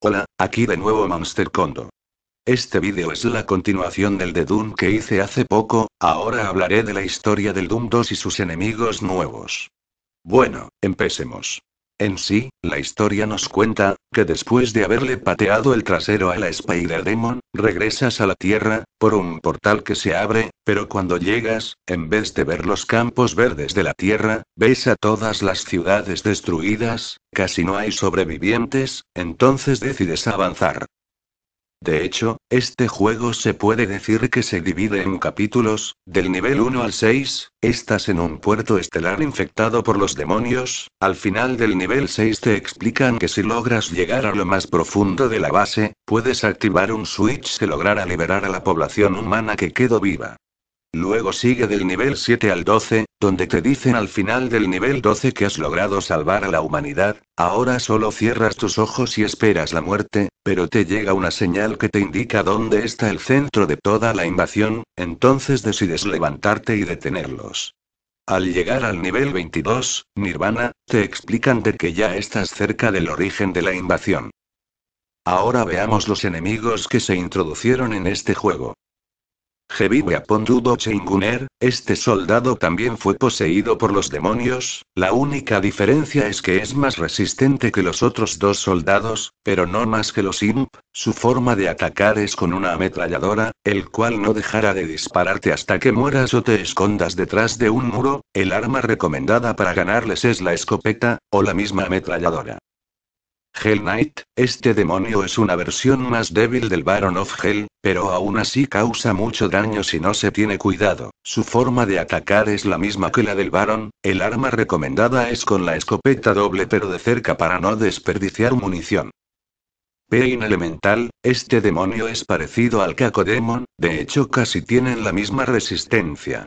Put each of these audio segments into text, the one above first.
Hola, aquí de nuevo Monster Kondo. Este vídeo es la continuación del de Doom que hice hace poco, ahora hablaré de la historia del Doom 2 y sus enemigos nuevos. Bueno, empecemos. En sí, la historia nos cuenta, que después de haberle pateado el trasero a la Spider Demon, regresas a la Tierra, por un portal que se abre, pero cuando llegas, en vez de ver los campos verdes de la Tierra, ves a todas las ciudades destruidas, casi no hay sobrevivientes, entonces decides avanzar. De hecho, este juego se puede decir que se divide en capítulos, del nivel 1 al 6, estás en un puerto estelar infectado por los demonios, al final del nivel 6 te explican que si logras llegar a lo más profundo de la base, puedes activar un switch que logrará liberar a la población humana que quedó viva. Luego sigue del nivel 7 al 12, donde te dicen al final del nivel 12 que has logrado salvar a la humanidad, ahora solo cierras tus ojos y esperas la muerte, pero te llega una señal que te indica dónde está el centro de toda la invasión, entonces decides levantarte y detenerlos. Al llegar al nivel 22, Nirvana, te explican de que ya estás cerca del origen de la invasión. Ahora veamos los enemigos que se introducieron en este juego a Apondudo este soldado también fue poseído por los demonios, la única diferencia es que es más resistente que los otros dos soldados, pero no más que los imp, su forma de atacar es con una ametralladora, el cual no dejará de dispararte hasta que mueras o te escondas detrás de un muro, el arma recomendada para ganarles es la escopeta, o la misma ametralladora. Hell Knight, este demonio es una versión más débil del Baron of Hell, pero aún así causa mucho daño si no se tiene cuidado. Su forma de atacar es la misma que la del Baron, el arma recomendada es con la escopeta doble pero de cerca para no desperdiciar munición. Pain Elemental, este demonio es parecido al Cacodemon, de hecho casi tienen la misma resistencia,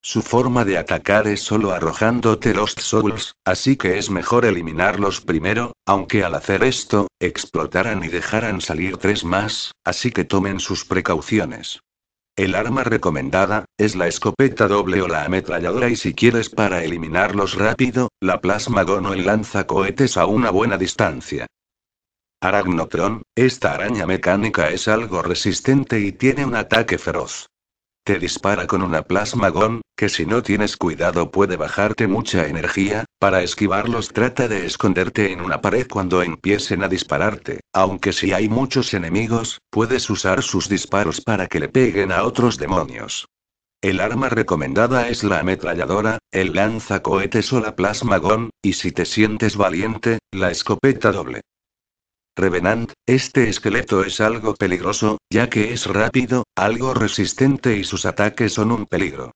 su forma de atacar es solo arrojándote los souls, así que es mejor eliminarlos primero, aunque al hacer esto, explotarán y dejarán salir tres más, así que tomen sus precauciones. El arma recomendada, es la escopeta doble o la ametralladora y si quieres para eliminarlos rápido, la plasma gono o el cohetes a una buena distancia. Aragnotron, esta araña mecánica es algo resistente y tiene un ataque feroz. Te dispara con una plasma que si no tienes cuidado puede bajarte mucha energía, para esquivarlos trata de esconderte en una pared cuando empiecen a dispararte, aunque si hay muchos enemigos, puedes usar sus disparos para que le peguen a otros demonios. El arma recomendada es la ametralladora, el lanzacohetes o la plasma y si te sientes valiente, la escopeta doble. Revenant, este esqueleto es algo peligroso, ya que es rápido, algo resistente y sus ataques son un peligro.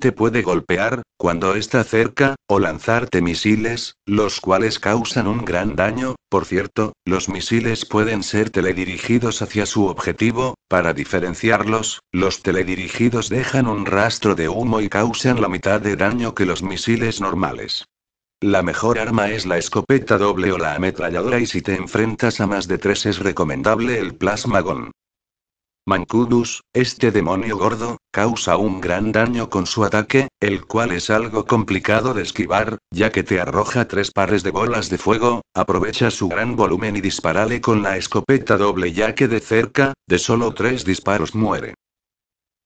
Te puede golpear, cuando está cerca, o lanzarte misiles, los cuales causan un gran daño, por cierto, los misiles pueden ser teledirigidos hacia su objetivo, para diferenciarlos, los teledirigidos dejan un rastro de humo y causan la mitad de daño que los misiles normales. La mejor arma es la escopeta doble o la ametralladora y si te enfrentas a más de tres es recomendable el plasmagón. Mancudus, este demonio gordo, causa un gran daño con su ataque, el cual es algo complicado de esquivar, ya que te arroja tres pares de bolas de fuego, aprovecha su gran volumen y disparale con la escopeta doble ya que de cerca, de solo tres disparos muere.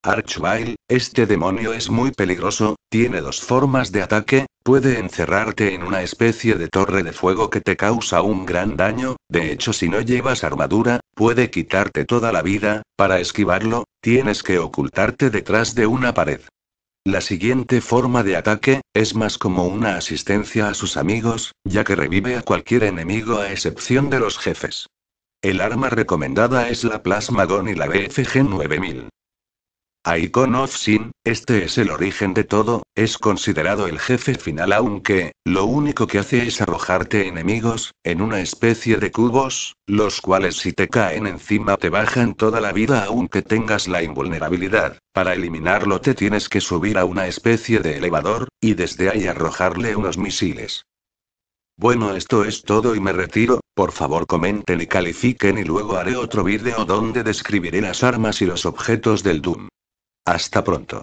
Archvile, este demonio es muy peligroso, tiene dos formas de ataque, puede encerrarte en una especie de torre de fuego que te causa un gran daño, de hecho si no llevas armadura, puede quitarte toda la vida, para esquivarlo, tienes que ocultarte detrás de una pared. La siguiente forma de ataque, es más como una asistencia a sus amigos, ya que revive a cualquier enemigo a excepción de los jefes. El arma recomendada es la Plasma Gun y la BFG 9000. Icon of Sin, este es el origen de todo, es considerado el jefe final aunque, lo único que hace es arrojarte enemigos, en una especie de cubos, los cuales si te caen encima te bajan toda la vida aunque tengas la invulnerabilidad. Para eliminarlo te tienes que subir a una especie de elevador, y desde ahí arrojarle unos misiles. Bueno esto es todo y me retiro, por favor comenten y califiquen y luego haré otro vídeo donde describiré las armas y los objetos del Doom hasta pronto.